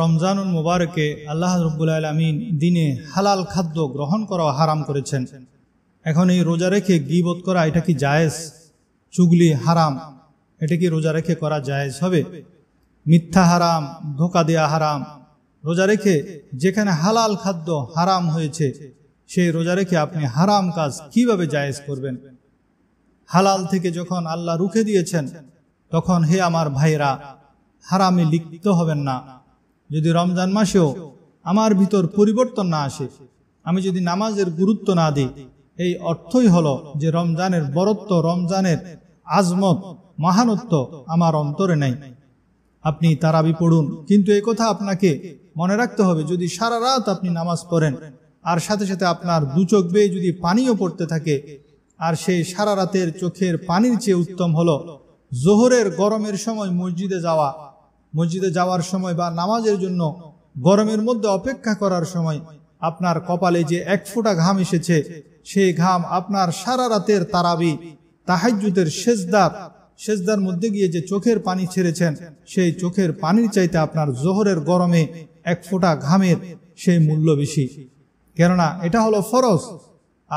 রমজানুল মোবারকে আল্লাহ রব্বুল আলমিন দিনে হালাল খাদ্য গ্রহণ করা হারাম করেছেন এখন এই রোজা রেখে গিবত করা এটা কি জায়েজ চুগলি হারাম এটা কি রোজা রেখে করা জায়েজ হবে মিথ্যা হারাম ধোকা দেয়া হারাম রোজা রেখে যেখানে হালাল খাদ্য হারাম হয়েছে সেই রোজা রেখে আপনি হারাম কাজ কিভাবে জায়েজ করবেন হালাল থেকে যখন আল্লাহ রুখে দিয়েছেন তখন হে আমার ভাইরা হারামে লিখতে হবেন না যদি রমজান মাসেও আমার ভিতর পরিবর্তন না আসে আমি যদি নামাজের গুরুত্ব না দিই এই অর্থই হলো যে রমজানের বরত্ব রমজানের আজমত মহানত্ব আমার অন্তরে নাই আপনি তারাবি পড়ুন কিন্তু এ কথা আপনাকে মনে রাখতে হবে যদি সারা রাত আপনি নামাজ পড়েন আর সাথে সাথে আপনার দু চোখ বেয়ে যদি পানিও পড়তে থাকে আর সেই সারা রাতের চোখের পানির চেয়ে উত্তম হলো জোহরের গরমের সময় মসজিদে যাওয়া মসজিদে যাওয়ার সময় বা নামাজের জন্য গরমের মধ্যে অপেক্ষা করার সময় আপনার কপালে যে এক ফুটা ঘাম এসেছে সেই ঘাম আপনার সারা রাতের তারাবি তাহাজুতের সেজদার সেজদার মধ্যে গিয়ে যে চোখের পানি ছেড়েছেন সেই চোখের পানির চাইতে আপনার জোহরের গরমে এক ফোঁটা ঘামের সেই মূল্য বেশি কেননা এটা হলো ফরজ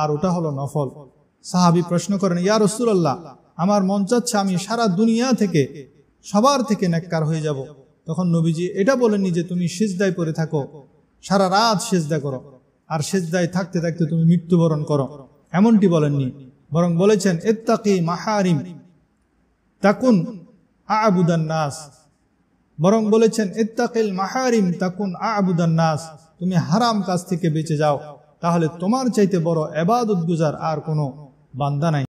আর ওটা হলো নফল সাহাবি প্রশ্ন করেন ইয়ার রসুল্লাহ আমার মন চাচ্ছে আমি সারা দুনিয়া থেকে সবার থেকে নেককার হয়ে যাব তখন নবীজি এটা বলেননি যে তুমি সেজদায় পরে থাকো সারা রাত সেজদা করো আর সেজদায় থাকতে থাকতে তুমি মৃত্যুবরণ করো এমনটি বলেননি বরং বলেছেন এত্তাকি মাহারিম তাকুন আবুদান নাস বরং বলেছেন এত্তাকিল মাহারিম তাকুন আবুদান নাস তুমি হারাম কাজ থেকে বেঁচে যাও তাহলে তোমার চাইতে বড় এবাদত গুজার আর কোনো বান্দা নাই